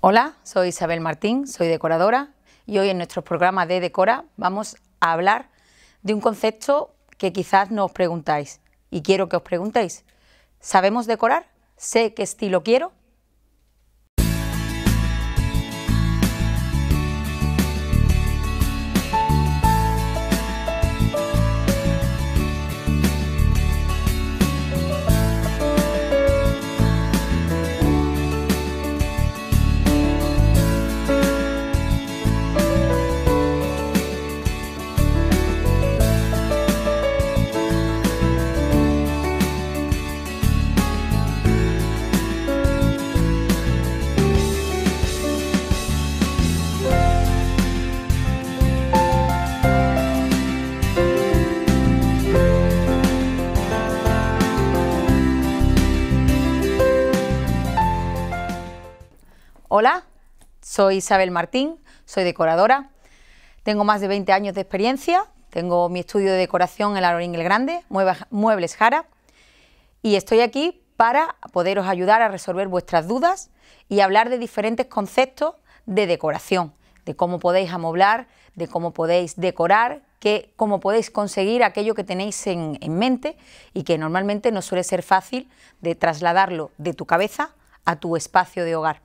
Hola, soy Isabel Martín, soy decoradora y hoy en nuestro programa de Decora vamos a hablar de un concepto que quizás no os preguntáis y quiero que os preguntéis. ¿Sabemos decorar? ¿Sé qué estilo quiero? Hola, soy Isabel Martín, soy decoradora. Tengo más de 20 años de experiencia. Tengo mi estudio de decoración en la el Grande, Muebles Jara. Y estoy aquí para poderos ayudar a resolver vuestras dudas y hablar de diferentes conceptos de decoración, de cómo podéis amoblar, de cómo podéis decorar, que, cómo podéis conseguir aquello que tenéis en mente y que normalmente no suele ser fácil de trasladarlo de tu cabeza a tu espacio de hogar.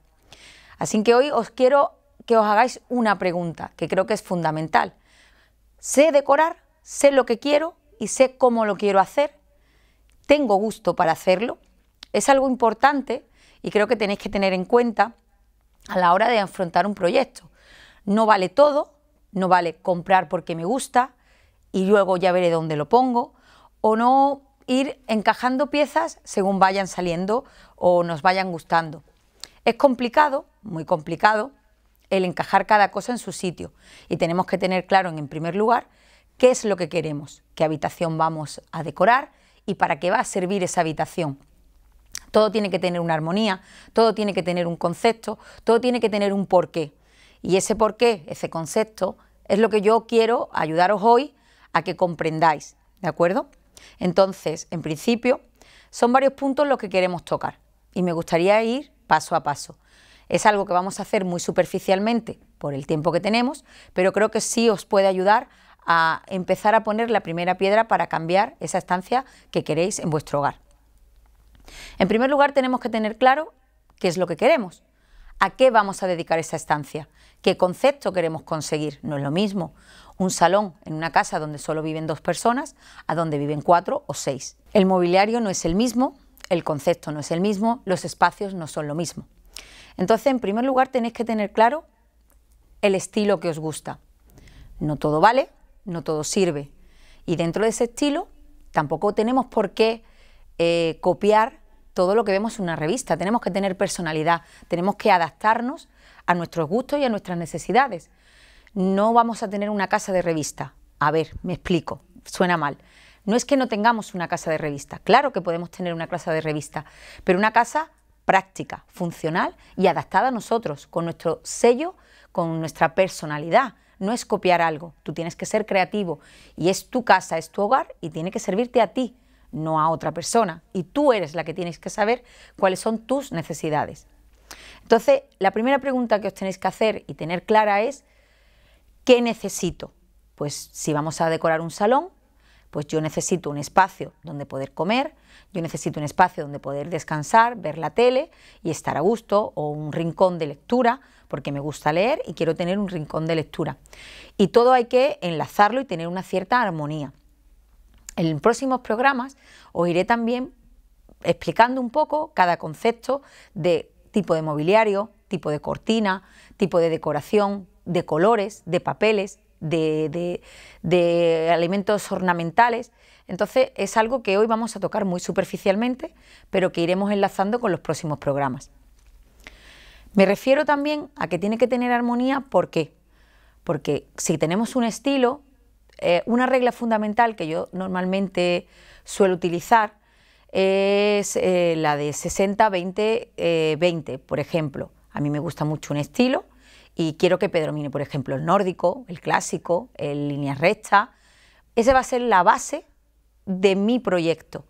Así que hoy os quiero que os hagáis una pregunta que creo que es fundamental. ¿Sé decorar? ¿Sé lo que quiero? ¿Y sé cómo lo quiero hacer? ¿Tengo gusto para hacerlo? Es algo importante y creo que tenéis que tener en cuenta a la hora de afrontar un proyecto. No vale todo, no vale comprar porque me gusta y luego ya veré dónde lo pongo, o no ir encajando piezas según vayan saliendo o nos vayan gustando. Es complicado, muy complicado el encajar cada cosa en su sitio y tenemos que tener claro en primer lugar qué es lo que queremos, qué habitación vamos a decorar y para qué va a servir esa habitación. Todo tiene que tener una armonía, todo tiene que tener un concepto, todo tiene que tener un porqué. Y ese porqué, ese concepto, es lo que yo quiero ayudaros hoy a que comprendáis, ¿de acuerdo? Entonces, en principio, son varios puntos los que queremos tocar y me gustaría ir paso a paso. Es algo que vamos a hacer muy superficialmente por el tiempo que tenemos, pero creo que sí os puede ayudar a empezar a poner la primera piedra para cambiar esa estancia que queréis en vuestro hogar. En primer lugar, tenemos que tener claro qué es lo que queremos, a qué vamos a dedicar esa estancia, qué concepto queremos conseguir. No es lo mismo un salón en una casa donde solo viven dos personas a donde viven cuatro o seis. El mobiliario no es el mismo, el concepto no es el mismo, los espacios no son lo mismo. Entonces, en primer lugar, tenéis que tener claro el estilo que os gusta. No todo vale, no todo sirve. Y dentro de ese estilo, tampoco tenemos por qué eh, copiar todo lo que vemos en una revista. Tenemos que tener personalidad, tenemos que adaptarnos a nuestros gustos y a nuestras necesidades. No vamos a tener una casa de revista. A ver, me explico, suena mal. No es que no tengamos una casa de revista, claro que podemos tener una casa de revista, pero una casa práctica, funcional y adaptada a nosotros, con nuestro sello, con nuestra personalidad. No es copiar algo, tú tienes que ser creativo y es tu casa, es tu hogar y tiene que servirte a ti, no a otra persona. Y tú eres la que tienes que saber cuáles son tus necesidades. Entonces, la primera pregunta que os tenéis que hacer y tener clara es, ¿qué necesito? Pues si vamos a decorar un salón, pues yo necesito un espacio donde poder comer, yo necesito un espacio donde poder descansar, ver la tele y estar a gusto, o un rincón de lectura, porque me gusta leer y quiero tener un rincón de lectura. Y todo hay que enlazarlo y tener una cierta armonía. En próximos programas os iré también explicando un poco cada concepto de tipo de mobiliario, tipo de cortina, tipo de decoración, de colores, de papeles, de, alimentos ornamentales. Entonces es algo que hoy vamos a tocar muy superficialmente, pero que iremos enlazando con los próximos programas. Me refiero también a que tiene que tener armonía, ¿por qué? Porque si tenemos un estilo, eh, una regla fundamental que yo normalmente suelo utilizar es eh, la de 60, 20, 20, por ejemplo. A mí me gusta mucho un estilo, y quiero que Pedro Mine, por ejemplo, el nórdico, el clásico, el línea recta. Esa va a ser la base de mi proyecto.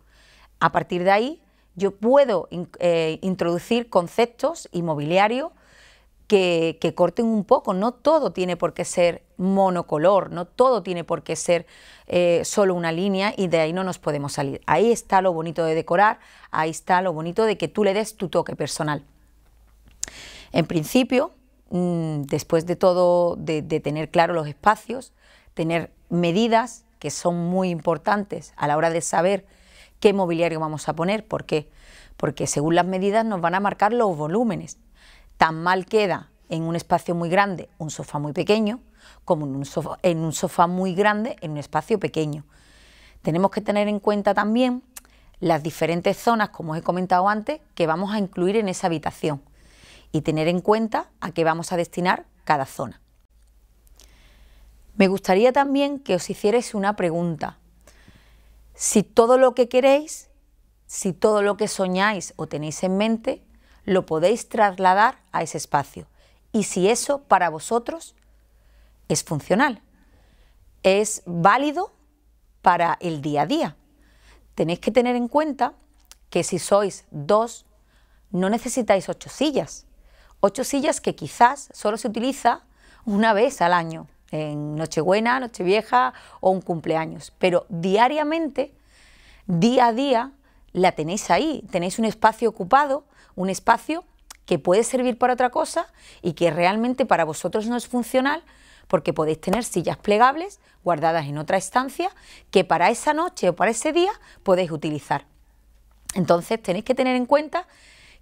A partir de ahí, yo puedo eh, introducir conceptos inmobiliarios que, que, corten un poco. No todo tiene por qué ser monocolor, no todo tiene por qué ser eh, solo una línea y de ahí no nos podemos salir. Ahí está lo bonito de decorar, ahí está lo bonito de que tú le des tu toque personal. En principio, Mm, después de todo, de, tener claro los espacios, tener medidas que son muy importantes a la hora de saber qué mobiliario vamos a poner. ¿Por qué? Porque según las medidas nos van a marcar los volúmenes. Tan mal queda en un espacio muy grande un sofá muy pequeño como en un sofá, en un sofá muy grande en un espacio pequeño. Tenemos que tener en cuenta también las diferentes zonas, como os he comentado antes, que vamos a incluir en esa habitación y tener en cuenta a qué vamos a destinar cada zona. Me gustaría también que os hicierais una pregunta. Si todo lo que queréis, si todo lo que soñáis o tenéis en mente, lo podéis trasladar a ese espacio. Y si eso para vosotros es funcional, es válido para el día a día. Tenéis que tener en cuenta que si sois dos, no necesitáis ocho sillas. Ocho sillas que quizás solo se utiliza una vez al año, en Nochebuena, Nochevieja o un cumpleaños, pero diariamente, día a día, la tenéis ahí, tenéis un espacio ocupado, un espacio que puede servir para otra cosa y que realmente para vosotros no es funcional porque podéis tener sillas plegables guardadas en otra estancia que para esa noche o para ese día podéis utilizar. Entonces tenéis que tener en cuenta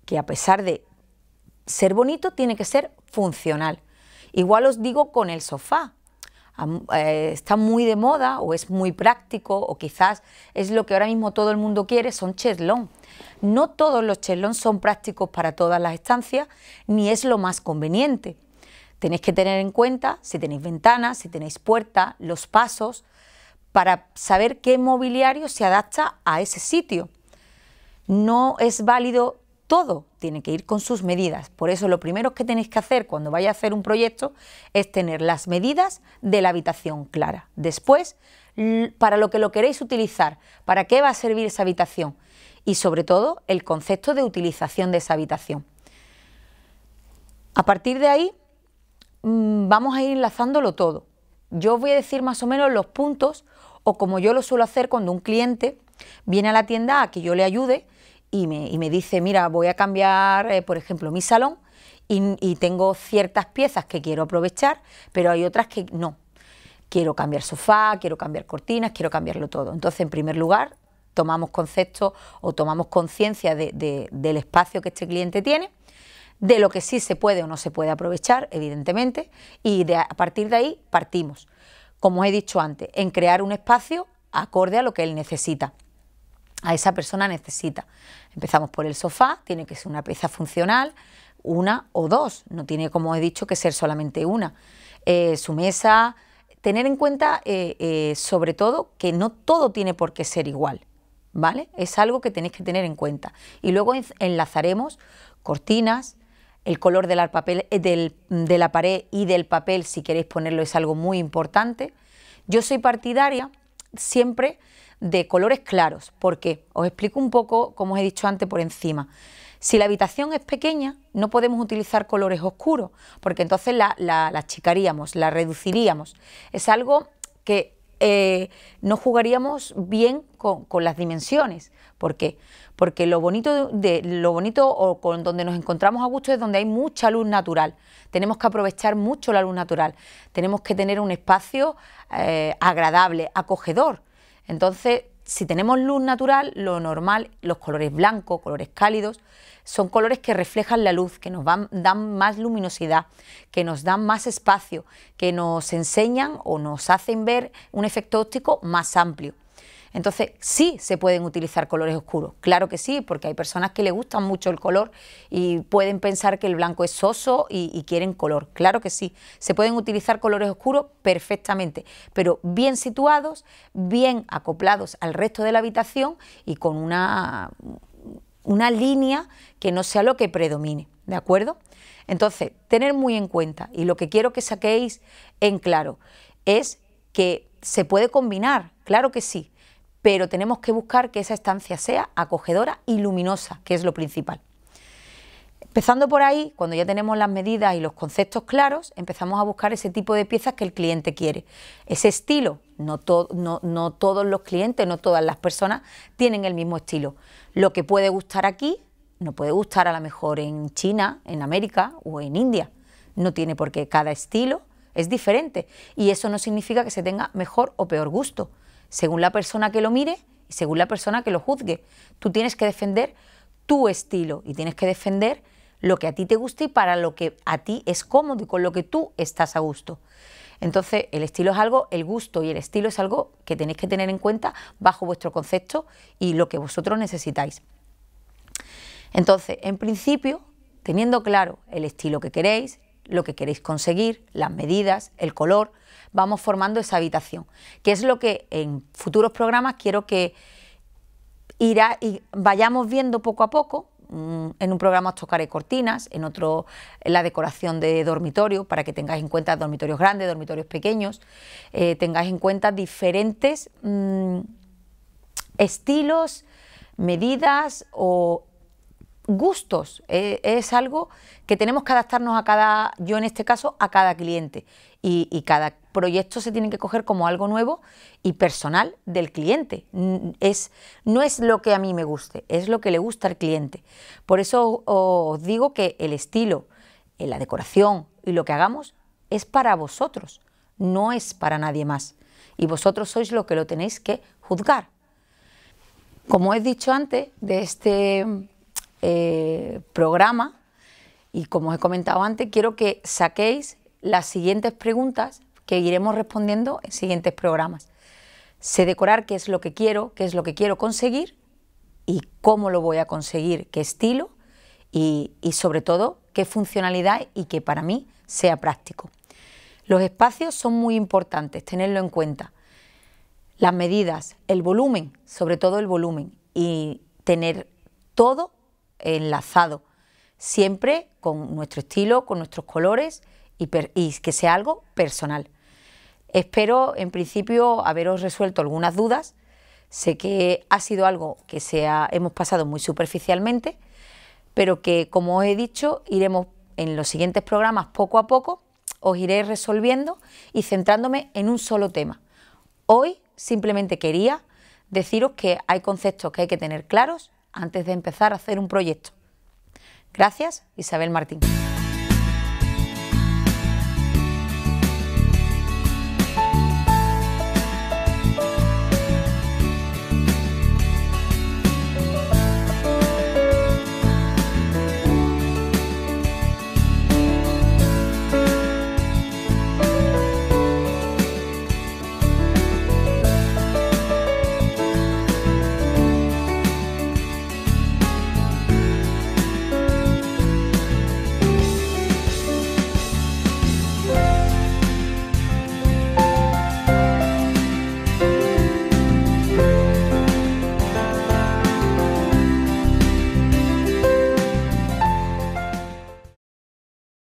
que a pesar de ser bonito tiene que ser funcional. Igual os digo con el sofá. Eh, está muy de moda o es muy práctico o quizás es lo que ahora mismo todo el mundo quiere, son cheslón. No todos los cheslón son prácticos para todas las estancias ni es lo más conveniente. Tenéis que tener en cuenta si tenéis ventanas, si tenéis puertas, los pasos, para saber qué mobiliario se adapta a ese sitio. No es válido todo tiene que ir con sus medidas. Por eso lo primero que tenéis que hacer cuando vaya a hacer un proyecto es tener las medidas de la habitación clara. Después, para lo que lo queréis utilizar, para qué va a servir esa habitación y sobre todo el concepto de utilización de esa habitación. A partir de ahí mm, vamos a ir enlazándolo todo. Yo os voy a decir más o menos los puntos o como yo lo suelo hacer cuando un cliente viene a la tienda a que yo le ayude, y me, dice, mira, voy a cambiar, eh, por ejemplo, mi salón y, tengo ciertas piezas que quiero aprovechar, pero hay otras que no. Quiero cambiar sofá, quiero cambiar cortinas, quiero cambiarlo todo. Entonces, en primer lugar, tomamos concepto o tomamos conciencia del espacio que este cliente tiene, de lo que sí se puede o no se puede aprovechar, evidentemente, y a partir de ahí partimos, como he dicho antes, en crear un espacio acorde a lo que él necesita a esa persona necesita. Empezamos por el sofá, tiene que ser una pieza funcional, una o dos, no tiene, como he dicho, que ser solamente una. Eh, su mesa, tener en cuenta eh, eh, sobre todo que no todo tiene por qué ser igual, ¿vale? Es algo que tenéis que tener en cuenta. Y luego enlazaremos cortinas, el color del papel, de la pared y del papel, si queréis ponerlo, es algo muy importante. Yo soy partidaria siempre de colores claros. ...porque, Os explico un poco, como os he dicho antes, por encima. Si la habitación es pequeña, no podemos utilizar colores oscuros, porque entonces la, la, la la reduciríamos. Es algo que eh, no jugaríamos bien con, las dimensiones. ¿Por qué? Porque lo bonito, lo bonito o con donde nos encontramos a gusto es donde hay mucha luz natural. Tenemos que aprovechar mucho la luz natural. Tenemos que tener un espacio eh, agradable, acogedor. Entonces, si tenemos luz natural, lo normal, los colores blancos, colores cálidos, son colores que reflejan la luz, que nos dan más luminosidad, que nos dan más espacio, que nos enseñan o nos hacen ver un efecto óptico más amplio. Entonces, sí se pueden utilizar colores oscuros, claro que sí, porque hay personas que le gustan mucho el color y pueden pensar que el blanco es soso y, quieren color, claro que sí. Se pueden utilizar colores oscuros perfectamente, pero bien situados, bien acoplados al resto de la habitación y con una, una línea que no sea lo que predomine, ¿de acuerdo? Entonces, tener muy en cuenta, y lo que quiero que saquéis en claro, es que se puede combinar, claro que sí, pero tenemos que buscar que esa estancia sea acogedora y luminosa, que es lo principal. Empezando por ahí, cuando ya tenemos las medidas y los conceptos claros, empezamos a buscar ese tipo de piezas que el cliente quiere. Ese estilo, no, todos los clientes, no todas las personas tienen el mismo estilo. Lo que puede gustar aquí, no puede gustar a lo mejor en China, en América o en India. No tiene por qué cada estilo es diferente y eso no significa que se tenga mejor o peor gusto según la persona que lo mire y según la persona que lo juzgue. Tú tienes que defender tu estilo y tienes que defender lo que a ti te guste y para lo que a ti es cómodo y con lo que tú estás a gusto. Entonces, el estilo es algo, el gusto y el estilo es algo que tenéis que tener en cuenta bajo vuestro concepto y lo que vosotros necesitáis. Entonces, en principio, teniendo claro el estilo que queréis, lo que queréis conseguir, las medidas, el color, vamos formando esa habitación, que es lo que en futuros programas quiero que irá y vayamos viendo poco a poco. Mm, en un programa os tocaré cortinas, en otro la decoración de dormitorio, para que tengáis en cuenta dormitorios grandes, dormitorios pequeños, eh, tengáis en cuenta diferentes mm, estilos, medidas o gustos. E, es algo que tenemos que adaptarnos a cada, yo en este caso, a cada cliente. Y, cada proyecto se tiene que coger como algo nuevo y personal del cliente. Es, no es lo que a mí me guste, es lo que le gusta al cliente. Por eso os digo que el estilo, eh, la decoración y lo que hagamos es para vosotros, no es para nadie más. Y vosotros sois lo que lo tenéis que juzgar. Como he dicho antes, de este eh, programa y como os he comentado antes, quiero que saquéis las siguientes preguntas que iremos respondiendo en siguientes programas. Sé decorar qué es lo que quiero, qué es lo que quiero conseguir y cómo lo voy a conseguir, qué estilo y, y sobre todo qué funcionalidad y que para mí sea práctico. Los espacios son muy importantes, tenerlo en cuenta. Las medidas, el volumen, sobre todo el volumen y tener todo enlazado, siempre con nuestro estilo, con nuestros colores y, que sea algo personal. Espero en principio haberos resuelto algunas dudas. Sé que ha sido algo que hemos pasado muy superficialmente, pero que como os he dicho, iremos en los siguientes programas poco a poco, os iré resolviendo y centrándome en un solo tema. Hoy simplemente quería deciros que hay conceptos que hay que tener claros antes de empezar a hacer un proyecto. Gracias, Isabel Martín.